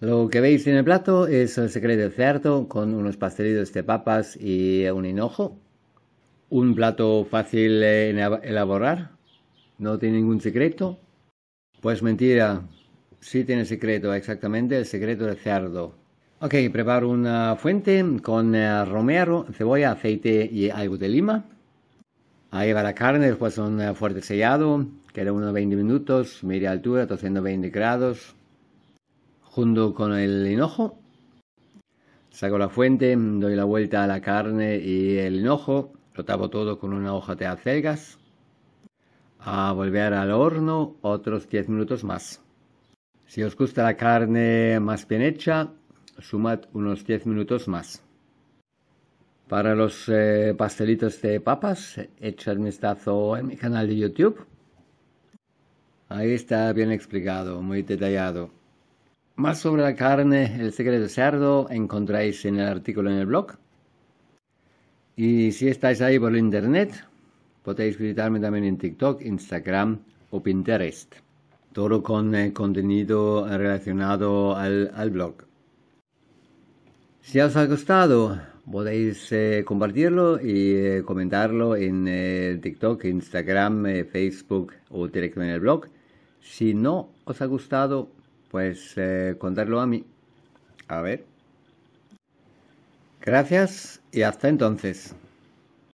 Lo que veis en el plato es el secreto del cerdo con unos pastelitos de papas y un hinojo. Un plato fácil de elaborar, no tiene ningún secreto. Pues mentira, sí tiene secreto, exactamente el secreto del cerdo. Ok, preparo una fuente con eh, romero, cebolla, aceite y algo de lima. Ahí va la carne, después un eh, fuerte sellado, queda unos 20 minutos, media altura, 220 grados junto con el hinojo. Saco la fuente, doy la vuelta a la carne y el hinojo, lo tapo todo con una hoja de acelgas. A volver al horno otros 10 minutos más. Si os gusta la carne más bien hecha, sumad unos 10 minutos más. Para los eh, pastelitos de papas, echad un vistazo en mi canal de YouTube. Ahí está bien explicado, muy detallado. Más sobre la carne, el secreto de cerdo, encontráis en el artículo en el blog. Y si estáis ahí por internet, podéis visitarme también en TikTok, Instagram o Pinterest. Todo con eh, contenido relacionado al, al, blog. Si os ha gustado, podéis eh, compartirlo y eh, comentarlo en TikTok, Instagram, Facebook o directamente en el blog. Si no os ha gustado, pues eh, contarlo a mí. A ver. Gracias y hasta entonces.